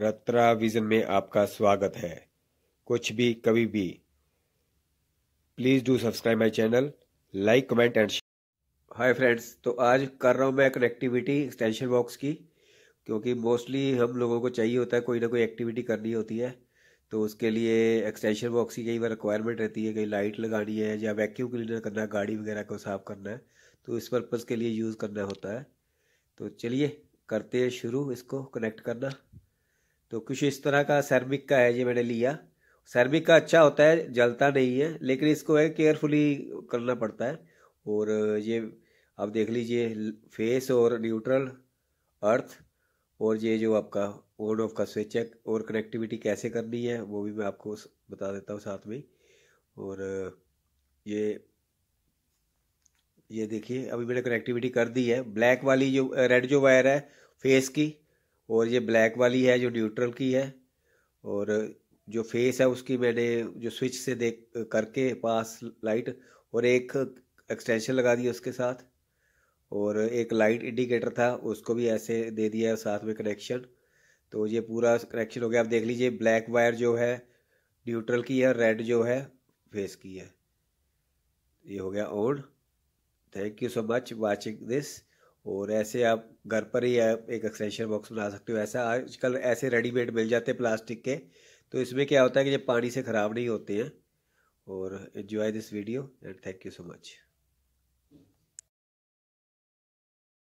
रत्रा vision में आपका स्वागत है कुछ भी कभी भी please do subscribe my channel like comment and hi friends तो आज कर रहा हूँ मैं कनेक्टिविटी एक्सटेंशन बॉक्स की क्योंकि मोस्टली हम लोगों को चाहिए होता है कोई ना कोई एक्टिविटी करनी होती है तो उसके लिए एक्सटेंशन बॉक्स की कई बार रिक्वायरमेंट रहती है कहीं लाइट लगानी है या वैक्यूम क्लीनर करना है गाड़ी वगैरह को साफ करना है तो इस पर्पज़ के लिए यूज़ करना होता है तो चलिए करते हैं शुरू इसको कनेक्ट करना तो कुछ इस तरह का सैरमिक का है ये मैंने लिया सैरमिक का अच्छा होता है जलता नहीं है लेकिन इसको है केयरफुली करना पड़ता है और ये आप देख लीजिए फेस और न्यूट्रल अर्थ और ये जो आपका ऑन ऑफ का स्विच है और कनेक्टिविटी कैसे करनी है वो भी मैं आपको बता देता हूँ साथ में और ये ये देखिए अभी मैंने कनेक्टिविटी कर दी है ब्लैक वाली जो रेड जो वायर है फेस की और ये ब्लैक वाली है जो न्यूट्रल की है और जो फेस है उसकी मैंने जो स्विच से देख करके पास लाइट और एक एक्सटेंशन लगा दिया उसके साथ और एक लाइट इंडिकेटर था उसको भी ऐसे दे दिया साथ में कनेक्शन तो ये पूरा कनेक्शन हो गया आप देख लीजिए ब्लैक वायर जो है न्यूट्रल की है रेड जो है फेस की है ये हो गया on thank you so much watching this और ऐसे आप घर पर ही आप एक एक्सटेंशन बॉक्स बना सकते हो ऐसा आजकल ऐसे रेडीमेड मिल जाते हैं प्लास्टिक के तो इसमें क्या होता है कि जब पानी से ख़राब नहीं होते हैं और enjoy this video and thank you so much